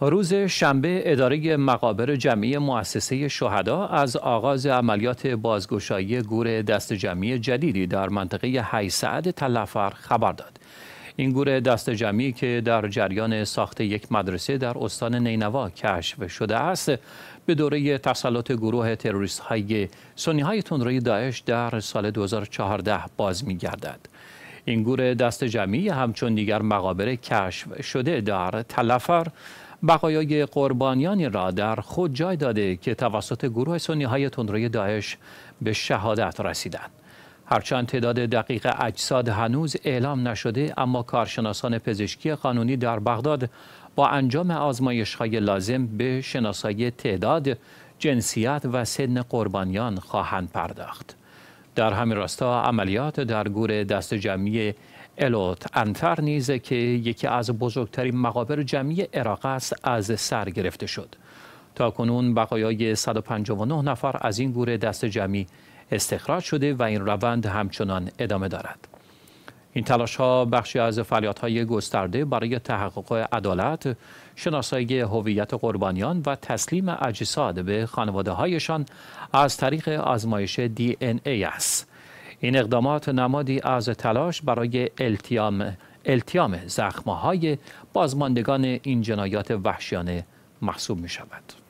روز شنبه اداره مقابر جمعی مؤسسه شهدا از آغاز عملیات بازگشایی گور دست جمعی جدیدی در منطقه حیسعد تلفر خبر داد. این گور دست جمعی که در جریان ساخت یک مدرسه در استان نینوا کشف شده است به دوره تسلط گروه تروریست های سنی های تندروی داعش در سال 2014 باز می گردد. این گور دست جمعی همچون دیگر مقابر کشف شده در تلفر بقایای قربانیانی را در خود جای داده که توسط گروه سنی های تندروی داعش به شهادت رسیدند. هرچند تعداد دقیق اجساد هنوز اعلام نشده اما کارشناسان پزشکی قانونی در بغداد با انجام آزمایش های لازم به شناسایی تعداد جنسیت و سن قربانیان خواهند پرداخت. در همین راستا عملیات در گور دست جمعی الوت انتر نیز که یکی از بزرگترین مقابر جمعی عراق است از سر گرفته شد تا کنون بقایای 159 نفر از این گوره دست جمعی استخراج شده و این روند همچنان ادامه دارد این تلاش ها بخشی از فعالیت های گسترده برای تحقق عدالت، شناسایی هویت قربانیان و تسلیم اجساد به خانواده هایشان از طریق آزمایش دی این ای است. این اقدامات نمادی از تلاش برای التیام, التیام زخماهای بازماندگان این جنایات وحشیانه محسوب می شود.